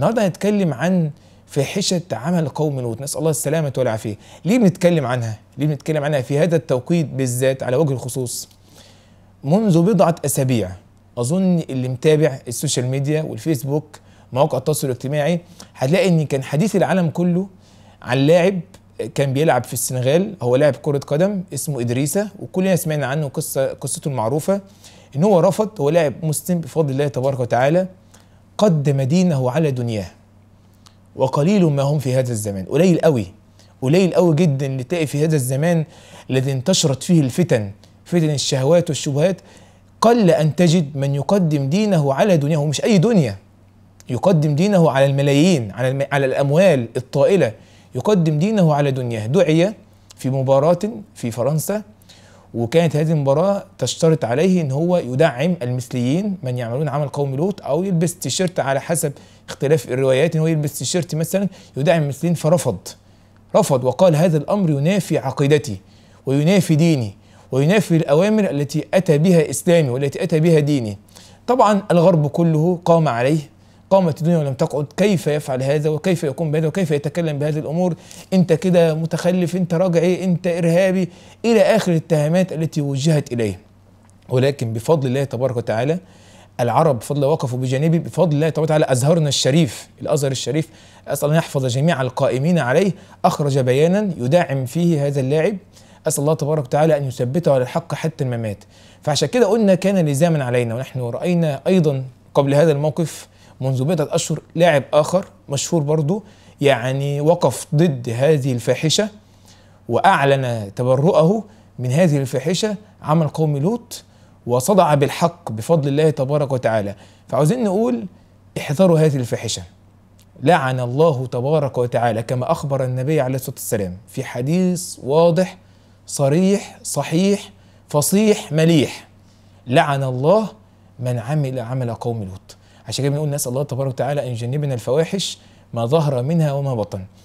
النهارده هنتكلم عن فاحشة عمل قوم لوط نسأل الله السلامة والعافية ليه بنتكلم عنها؟ ليه بنتكلم عنها في هذا التوقيت بالذات على وجه الخصوص؟ منذ بضعة أسابيع أظن اللي متابع السوشيال ميديا والفيسبوك مواقع التواصل الاجتماعي هتلاقي إن كان حديث العالم كله عن لاعب كان بيلعب في السنغال هو لاعب كرة قدم اسمه إدريسة وكلنا سمعنا عنه قصة قصته المعروفة إن هو رفض هو لاعب مسلم بفضل الله تبارك وتعالى قدم دينه على دنياه وقليل ما هم في هذا الزمان قليل قوي قليل قوي جدا اللي تلاقي في هذا الزمان الذي انتشرت فيه الفتن فتن الشهوات والشبهات قل ان تجد من يقدم دينه على دنياه مش اي دنيا يقدم دينه على الملايين على الم... على الاموال الطائله يقدم دينه على دنياه دعي في مباراه في فرنسا وكانت هذه المباراه تشترط عليه ان هو يدعم المثليين من يعملون عمل قوم لوط او يلبس تيشيرت على حسب اختلاف الروايات ان هو يلبس تيشيرت مثلا يدعم المثليين فرفض رفض وقال هذا الامر ينافي عقيدتي وينافي ديني وينافي الاوامر التي اتى بها اسلامي والتي اتى بها ديني طبعا الغرب كله قام عليه قامت الدنيا ولم تقعد كيف يفعل هذا وكيف يقوم بهذا وكيف يتكلم بهذه الامور انت كده متخلف انت راجعي إيه؟ انت ارهابي الى اخر الاتهامات التي وجهت اليه ولكن بفضل الله تبارك وتعالى العرب بفضل الله وقفوا بجانبي بفضل الله تبارك وتعالى ازهرنا الشريف الازهر الشريف اسال الله يحفظ جميع القائمين عليه اخرج بيانا يدعم فيه هذا اللاعب اسال الله تبارك وتعالى ان يثبته على الحق حتى الممات فعشان كده قلنا كان لزاما علينا ونحن راينا ايضا قبل هذا الموقف منذ بضعة أشهر لاعب آخر مشهور برضه يعني وقف ضد هذه الفاحشة وأعلن تبرؤه من هذه الفاحشة عمل قوم لوط وصدع بالحق بفضل الله تبارك وتعالى فعاوزين نقول احذروا هذه الفاحشة لعن الله تبارك وتعالى كما أخبر النبي عليه الصلاة والسلام في حديث واضح صريح صحيح فصيح مليح لعن الله من عمل عمل قوم لوط عشان كده بنقول نسال الله تبارك وتعالى ان يجنبنا الفواحش ما ظهر منها وما بطن